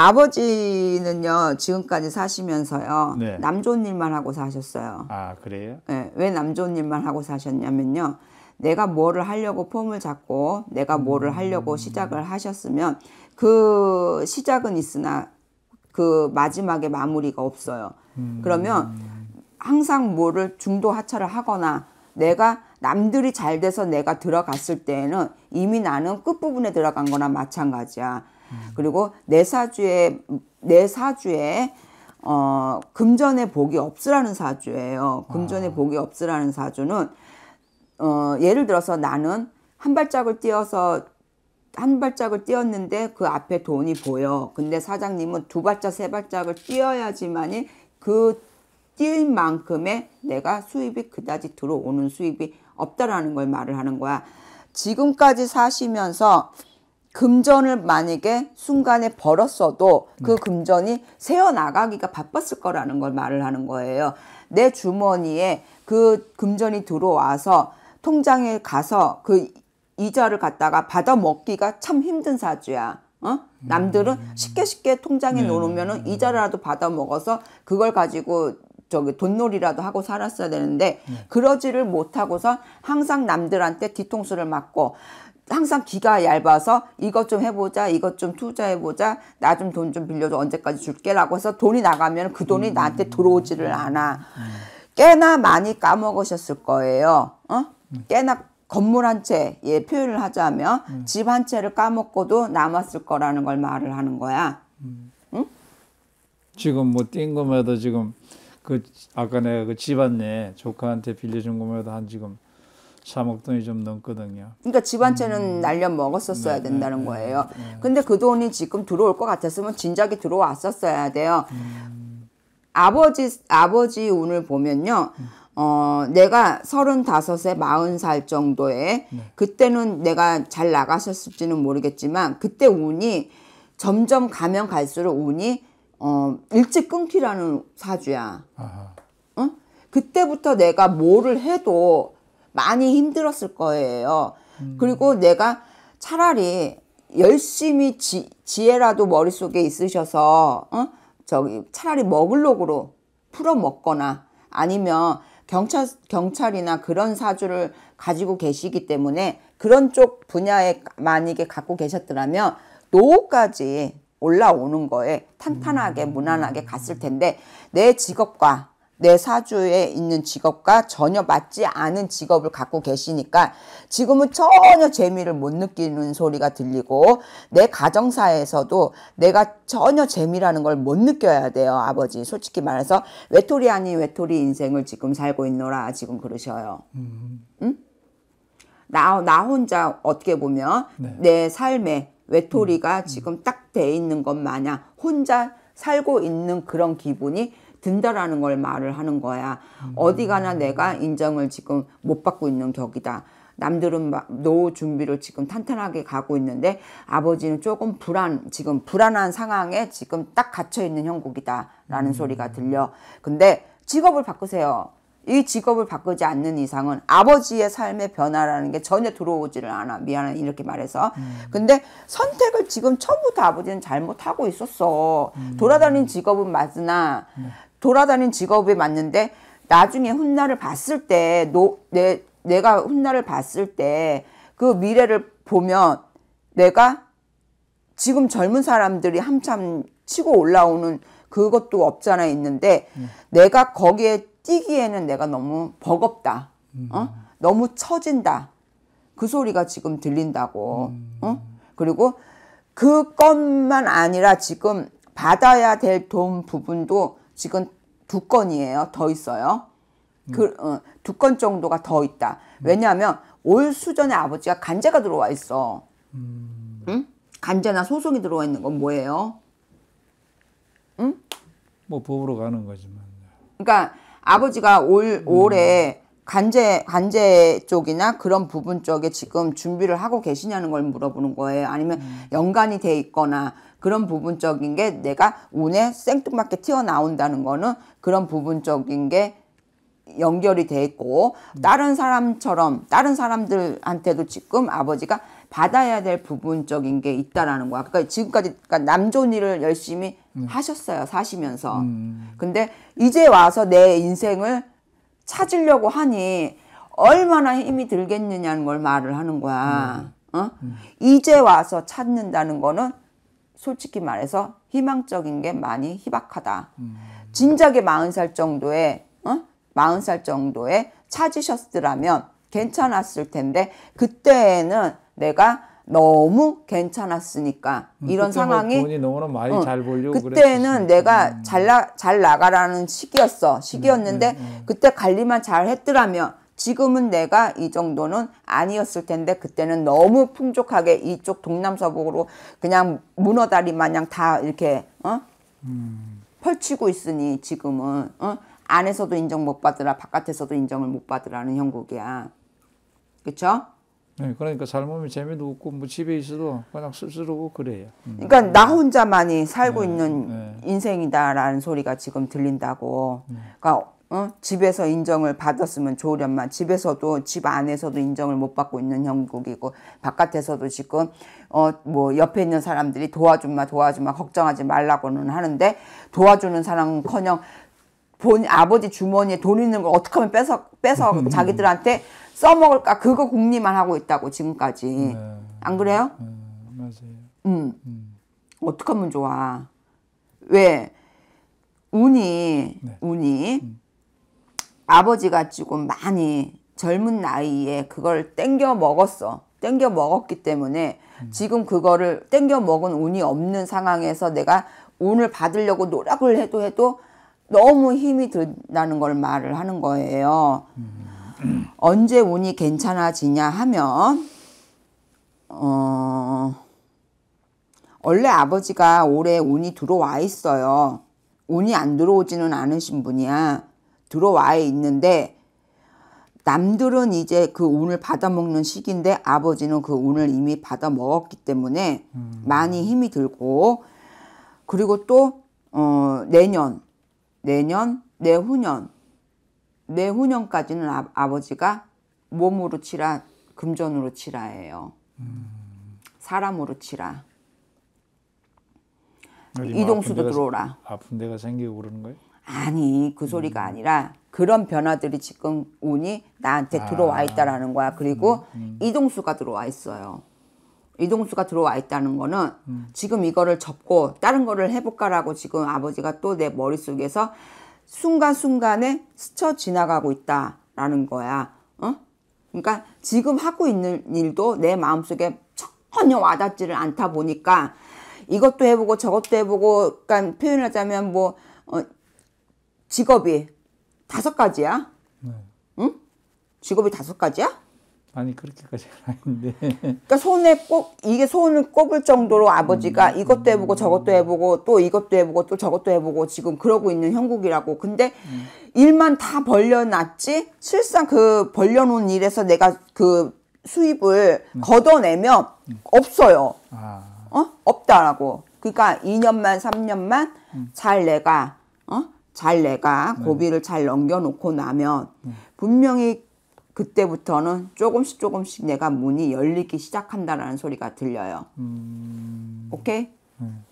아버지는요 지금까지 사시면서요 네. 남 좋은 일만 하고 사셨어요. 아 그래요? 네, 예, 왜남 좋은 일만 하고 사셨냐면요 내가 뭐를 하려고 폼을 잡고 내가 뭐를 하려고 음. 시작을 하셨으면 그 시작은 있으나 그 마지막에 마무리가 없어요. 음. 그러면 항상 뭐를 중도 하차를 하거나 내가 남들이 잘 돼서 내가 들어갔을 때에는 이미 나는 끝부분에 들어간 거나 마찬가지야. 음. 그리고 내 사주에 내 사주에 어금전의 복이 없으라는 사주예요. 금전에 아. 복이 없으라는 사주는 어 예를 들어서 나는 한 발짝을 뛰어서 한 발짝을 뛰었는데 그 앞에 돈이 보여. 근데 사장님은 두 발짝 세 발짝을 뛰어야지만이 그뛴 만큼의 내가 수입이 그다지 들어오는 수입이 없다라는 걸 말을 하는 거야. 지금까지 사시면서 금전을 만약에 순간에 벌었어도 그 네. 금전이 새어나가기가 바빴을 거라는 걸 말을 하는 거예요. 내 주머니에 그 금전이 들어와서 통장에 가서 그 이자를 갖다가 받아 먹기가 참 힘든 사주야. 어? 남들은 음. 쉽게 쉽게 통장에 넣어놓으면 네. 이자라도 받아 먹어서 그걸 가지고 저기 돈놀이라도 하고 살았어야 되는데 네. 그러지를 못하고서 항상 남들한테 뒤통수를 맞고 항상 귀가 얇아서 이것 좀 해보자 이것 좀 투자해보자 나 좀 돈 좀 빌려줘 언제까지 줄게 라고 해서 돈이 나가면 그 돈이 나한테 음. 들어오지를 않아 음. 꽤나 많이 까먹으셨을 거예요 어? 음. 꽤나 건물 한 채, 예, 표현을 하자면 음. 집한 채를 까먹고도 남았을 거라는 걸 말을 하는 거야. 응? 지금 뭐뛴 것만 해도 지금 그 아까 내가 그 집안내 조카한테 빌려준 것만 해도 한 지금 3억 돈이 좀 넘거든요. 그러니까 집안 채는 음. 날려 먹었었어야 네, 된다는 네, 네, 거예요. 네. 근데 그 돈이 지금 들어올 것 같았으면 진작에 들어왔었어야 돼요. 음. 아버지 아버지 운을 보면요. 음. 어, 내가 서른다섯에 마흔 살 정도에 네. 그때는 내가 잘 나가셨을지는 모르겠지만 그때 운이 점점 가면 갈수록 운이 어, 일찍 끊기라는 사주야. 아하. 응? 그때부터 내가 뭐를 해도 많이 힘들었을 거예요. 음. 그리고 내가 차라리 열심히 지, 지혜라도 머릿속에 있으셔서 어? 저기 차라리 먹을록으로 풀어 먹거나 아니면 경찰 경찰이나 그런 사주를 가지고 계시기 때문에 그런 쪽 분야에 만약에 갖고 계셨더라면 노후까지 올라오는 거에 탄탄하게 음. 무난하게 갔을 텐데 내 직업과 내 사주에 있는 직업과 전혀 맞지 않은 직업을 갖고 계시니까 지금은 전혀 재미를 못 느끼는 소리가 들리고 내 가정사에서도 내가 전혀 재미라는 걸 못 느껴야 돼요 아버지 솔직히 말해서 외톨이 아닌 외톨이 인생을 지금 살고 있노라 지금 그러셔요 음. 응? 나, 나 혼자 어떻게 보면 네. 내 삶에 외톨이가 음. 지금 딱 돼 있는 것 마냥 혼자 살고 있는 그런 기분이 든다라는 걸 말을 하는 거야. 어디 가나 내가 인정을 지금 못 받고 있는 격이다. 남들은 노후 준비를 지금 탄탄하게 가고 있는데 아버지는 조금 불안, 지금 불안한 상황에 지금 딱 갇혀 있는 형국이다라는 음. 소리가 들려. 근데 직업을 바꾸세요. 이 직업을 바꾸지 않는 이상은 아버지의 삶의 변화라는 게 전혀 들어오지를 않아. 미안해 이렇게 말해서. 음. 근데 선택을 지금 처음부터 아버지는 잘못하고 있었어. 음. 돌아다닌 직업은 맞으나 네. 돌아다닌 직업에 맞는데 나중에 훗날을 봤을 때 노, 내, 내가 훗날을 봤을 때 그 미래를 보면 내가 지금 젊은 사람들이 한참 치고 올라오는 그것도 없잖아 있는데 음. 내가 거기에 뛰기에는 내가 너무 버겁다. 음. 어? 너무 처진다. 그 소리가 지금 들린다고. 음. 어? 그리고 그것만 아니라 지금 받아야 될 돈 부분도 지금 두 건이에요. 더 있어요. 그, 음. 어, 두건 정도가 더 있다. 음. 왜냐하면 올 수전에 아버지가 간제가 들어와 있어. 음. 응? 간제나 소송이 들어와 있는 건 뭐예요? 응? 뭐 법으로 가는 거지만. 그러니까 아버지가 올 올해 관제 관제 쪽이나 그런 부분 쪽에 지금 준비를 하고 계시냐는 걸 물어보는 거예요. 아니면 음. 연관이 돼 있거나 그런 부분적인 게 내가 운에 생뚱맞게 튀어나온다는 거는 그런 부분적인 게 연결이 돼 있고 음. 다른 사람처럼 다른 사람들한테도 지금 아버지가 받아야 될 부분적인 게 있다라는 거야. 그러니까 지금까지 그러니까 남존 일을 열심히 음. 하셨어요. 사시면서. 음. 근데 이제 와서 내 인생을 찾으려고 하니 얼마나 힘이 들겠느냐는 걸 말을 하는 거야. 음. 어? 음. 이제 와서 찾는다는 거는 솔직히 말해서 희망적인 게 많이 희박하다. 음. 진작에 40살 정도에, 어? 40살 정도에 찾으셨더라면 괜찮았을 텐데, 그때는 내가 너무 괜찮았으니까 음, 이런 뭐 상황이 돈이 너무나 많이 응, 어, 잘벌려 그때는 그랬었 내가 음. 잘나 잘 나가라는 시기였어 음, 시기였는데 네, 네, 네. 그때 관리만 잘 했더라면 지금은 내가 이 정도는 아니었을 텐데 그때는 너무 풍족하게 이쪽 동남서북으로 그냥 문어다리 마냥 다 이렇게 어 음. 펼치고 있으니 지금은 어 안에서도 인정 못 받으라 바깥에서도 인정을 못 받으라는 형국이야 그쵸? 네, 그러니까 삶으면 재미도 없고 뭐 집에 있어도 그냥 쓸쓸하고 그래요. 음. 그러니까 나 혼자만이 살고 네, 있는 네. 인생이다라는 소리가 지금 들린다고. 네. 그러니까 어? 집에서 인정을 받았으면 좋으련만 집에서도 집 안에서도 인정을 못 받고 있는 형국이고 바깥에서도 지금 어 뭐 옆에 있는 사람들이 도와줌마 도와줌마 걱정하지 말라고는 하는데 도와주는 사람은커녕 본 아버지 주머니에 돈 있는 걸 어떻게 하면 뺏어, 뺏어 자기들한테 써먹을까 그거 궁리만 하고 있다고 지금까지 네. 안 그래요? 네, 맞아요. 음. 음. 어떻게 하면 좋아? 왜 운이 네. 운이 음. 아버지가 지금 많이 젊은 나이에 그걸 땡겨 먹었어. 땡겨 먹었기 때문에 음. 지금 그거를 땡겨 먹은 운이 없는 상황에서 내가 운을 받으려고 노력을 해도 해도 너무 힘이 든다는 걸 말을 하는 거예요. 언제 운이 괜찮아지냐 하면 어 원래 아버지가 올해 운이 들어와 있어요. 운이 안 들어오지는 않으신 분이야. 들어와 있는데 남들은 이제 그 운을 받아먹는 시기인데 아버지는 그 운을 이미 받아먹었기 때문에 음. 많이 힘이 들고 그리고 또 어, 내년 내년, 내후년, 내후년까지는 아, 버지가 몸으로 치라, 금전으로 치라예요. 음. 사람으로 치라. 이동수도 아픈 들어오라. 아픈 데가 생기고 그러는 거예요? 아니, 그 소리가 음. 아니라 그런 변화들이 지금 운이 나한테 아. 들어와 있다라는 거야. 그리고 음. 음. 이동수가 들어와 있어요. 이동수가 들어와 있다는 거는 음. 지금 이거를 접고 다른 거를 해볼까라고 지금 아버지가 또 내 머릿속에서 순간순간에 스쳐 지나가고 있다라는 거야. 어? 그러니까 지금 하고 있는 일도 내 마음속에 전혀 와닿지를 않다 보니까 이것도 해보고 저것도 해보고 그러니까 표현하자면 뭐 어, 직업이 다섯 가지야. 네. 응? 직업이 다섯 가지야? 아니 그렇게까지는 아닌데. 그러니까 손에 꼭 이게 손을 꼽을 정도로 아버지가 음, 이것도 해보고 저것도 해보고 또 이것도 해보고 또 저것도 해보고 지금 그러고 있는 형국이라고. 근데 음. 일만 다 벌려놨지 실상 그 벌려놓은 일에서 내가 그 수입을 음. 걷어내면 음. 없어요. 아. 어 없다라고. 그러니까 2년만 3년만 음. 잘 내가 어잘 내가 네. 고비를 잘 넘겨놓고 나면 음. 분명히 그때부터는 조금씩 조금씩 내가 문이 열리기 시작한다라는 소리가 들려요. 음... 오케이? 음.